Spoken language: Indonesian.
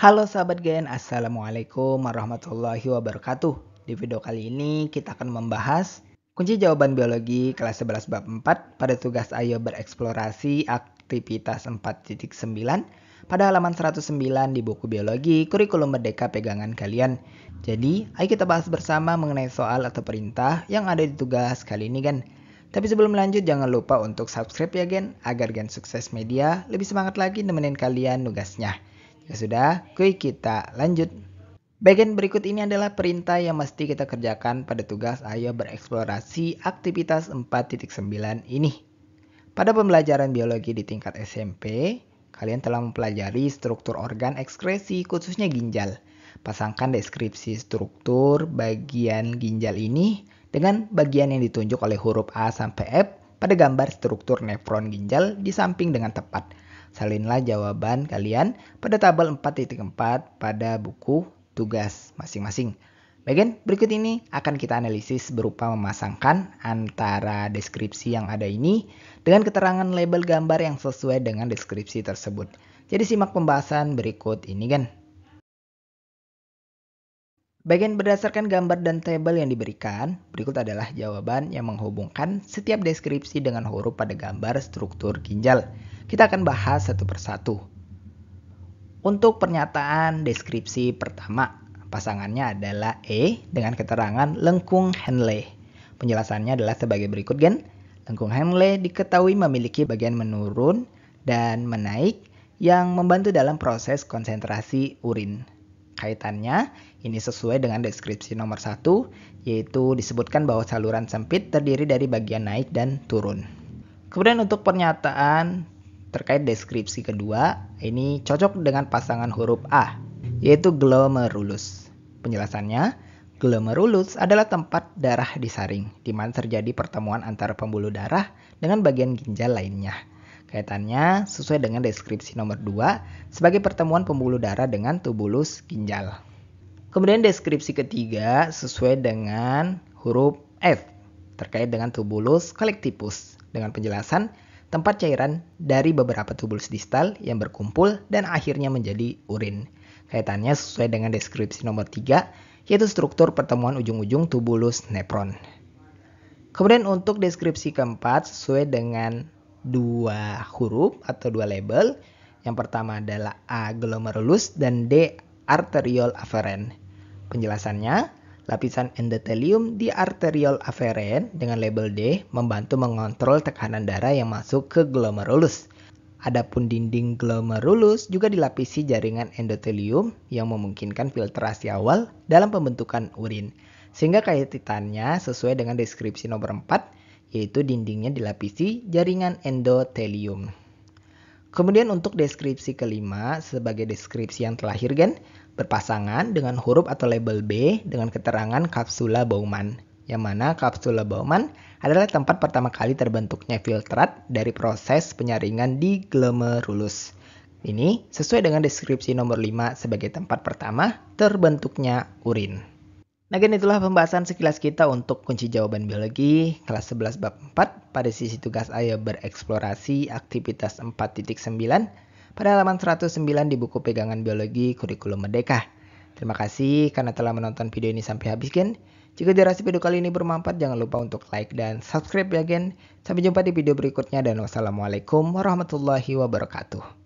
Halo sahabat Gen, Assalamualaikum warahmatullahi wabarakatuh. Di video kali ini kita akan membahas kunci jawaban biologi kelas 11 bab 4 pada tugas Ayo Bereksplorasi Aktivitas 4.9 pada halaman 109 di buku biologi kurikulum merdeka pegangan kalian. Jadi, ayo kita bahas bersama mengenai soal atau perintah yang ada di tugas kali ini, Gen. Tapi sebelum lanjut jangan lupa untuk subscribe ya Gen, agar Gen Sukses Media lebih semangat lagi nemenin kalian nugasnya. Ya sudah, kuy kita lanjut. Bagian berikut ini adalah perintah yang mesti kita kerjakan pada tugas ayo bereksplorasi aktivitas 4.9 ini. Pada pembelajaran biologi di tingkat SMP, kalian telah mempelajari struktur organ ekskresi khususnya ginjal. Pasangkan deskripsi struktur bagian ginjal ini dengan bagian yang ditunjuk oleh huruf A sampai F pada gambar struktur nefron ginjal di samping dengan tepat. Salinlah jawaban kalian pada tabel 4.4 pada buku tugas masing-masing. Bagian berikut ini akan kita analisis berupa memasangkan antara deskripsi yang ada ini dengan keterangan label gambar yang sesuai dengan deskripsi tersebut. Jadi simak pembahasan berikut ini kan. Bagian berdasarkan gambar dan tabel yang diberikan, berikut adalah jawaban yang menghubungkan setiap deskripsi dengan huruf pada gambar struktur ginjal. Kita akan bahas satu persatu. Untuk pernyataan deskripsi pertama, pasangannya adalah E dengan keterangan lengkung Henle. Penjelasannya adalah sebagai berikut, gen. Lengkung Henle diketahui memiliki bagian menurun dan menaik yang membantu dalam proses konsentrasi urin. Kaitannya, ini sesuai dengan deskripsi nomor satu, yaitu disebutkan bahwa saluran sempit terdiri dari bagian naik dan turun. Kemudian untuk pernyataan Terkait deskripsi kedua, ini cocok dengan pasangan huruf A, yaitu glomerulus. Penjelasannya, glomerulus adalah tempat darah disaring, di mana terjadi pertemuan antara pembuluh darah dengan bagian ginjal lainnya. Kaitannya sesuai dengan deskripsi nomor 2 sebagai pertemuan pembuluh darah dengan tubulus ginjal. Kemudian deskripsi ketiga sesuai dengan huruf F terkait dengan tubulus kolektipus dengan penjelasan tempat cairan dari beberapa tubulus distal yang berkumpul dan akhirnya menjadi urin. Kaitannya sesuai dengan deskripsi nomor 3, yaitu struktur pertemuan ujung-ujung tubulus nepron. Kemudian untuk deskripsi keempat sesuai dengan dua huruf atau dua label. Yang pertama adalah A glomerulus dan D arteriol afferent. Penjelasannya, Lapisan endotelium di arteriol aferen dengan label D membantu mengontrol tekanan darah yang masuk ke glomerulus. Adapun dinding glomerulus juga dilapisi jaringan endotelium yang memungkinkan filtrasi awal dalam pembentukan urin. Sehingga kaitannya sesuai dengan deskripsi nomor 4, yaitu dindingnya dilapisi jaringan endotelium. Kemudian untuk deskripsi kelima, sebagai deskripsi yang terakhir gen, berpasangan dengan huruf atau label B dengan keterangan kapsula Bowman, Yang mana kapsula Bowman adalah tempat pertama kali terbentuknya filtrat dari proses penyaringan di glomerulus. Ini sesuai dengan deskripsi nomor 5 sebagai tempat pertama terbentuknya urin. Nah, kan itulah pembahasan sekilas kita untuk kunci jawaban biologi kelas 11 bab 4 pada sisi tugas ayo bereksplorasi aktivitas 4.9 pada halaman 109 di buku pegangan biologi kurikulum merdeka. Terima kasih karena telah menonton video ini sampai habis gen. Jika dirasa video kali ini bermanfaat jangan lupa untuk like dan subscribe ya gen. Sampai jumpa di video berikutnya dan wassalamualaikum warahmatullahi wabarakatuh.